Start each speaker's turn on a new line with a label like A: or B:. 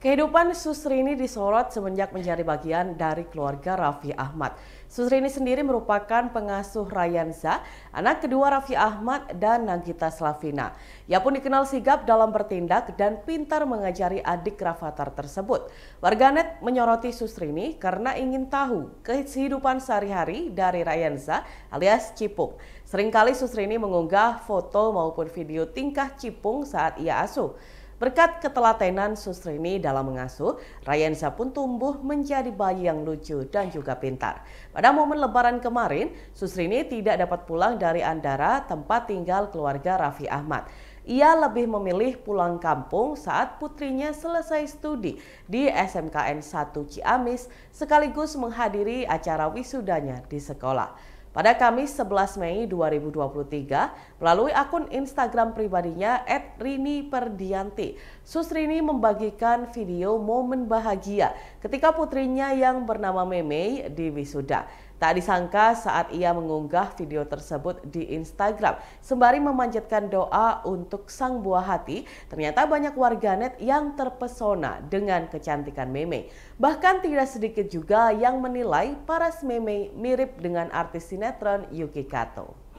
A: Kehidupan Susrini disorot semenjak menjadi bagian dari keluarga Raffi Ahmad. Susrini sendiri merupakan pengasuh Rayanza, anak kedua Raffi Ahmad dan Nagita Slavina. Ia pun dikenal sigap dalam bertindak dan pintar mengajari adik Rafathar tersebut. Warganet menyoroti Susrini karena ingin tahu kehidupan sehari-hari dari Rayanza alias Cipung. Seringkali Susrini mengunggah foto maupun video tingkah Cipung saat ia asuh. Berkat ketelatenan Susrini dalam mengasuh, Rayensa pun tumbuh menjadi bayi yang lucu dan juga pintar. Pada momen lebaran kemarin, Susrini tidak dapat pulang dari Andara tempat tinggal keluarga Raffi Ahmad. Ia lebih memilih pulang kampung saat putrinya selesai studi di SMKN 1 Ciamis sekaligus menghadiri acara wisudanya di sekolah pada Kamis 11 Mei 2023 melalui akun Instagram pribadinya Rini Perdianti. Susrini membagikan video momen bahagia ketika putrinya yang bernama Meme di wisuda. Tak disangka saat ia mengunggah video tersebut di Instagram sembari memanjatkan doa untuk sang buah hati, ternyata banyak warganet yang terpesona dengan kecantikan meme. Bahkan tidak sedikit juga yang menilai paras meme mirip dengan artis sinetron Yuki Kato.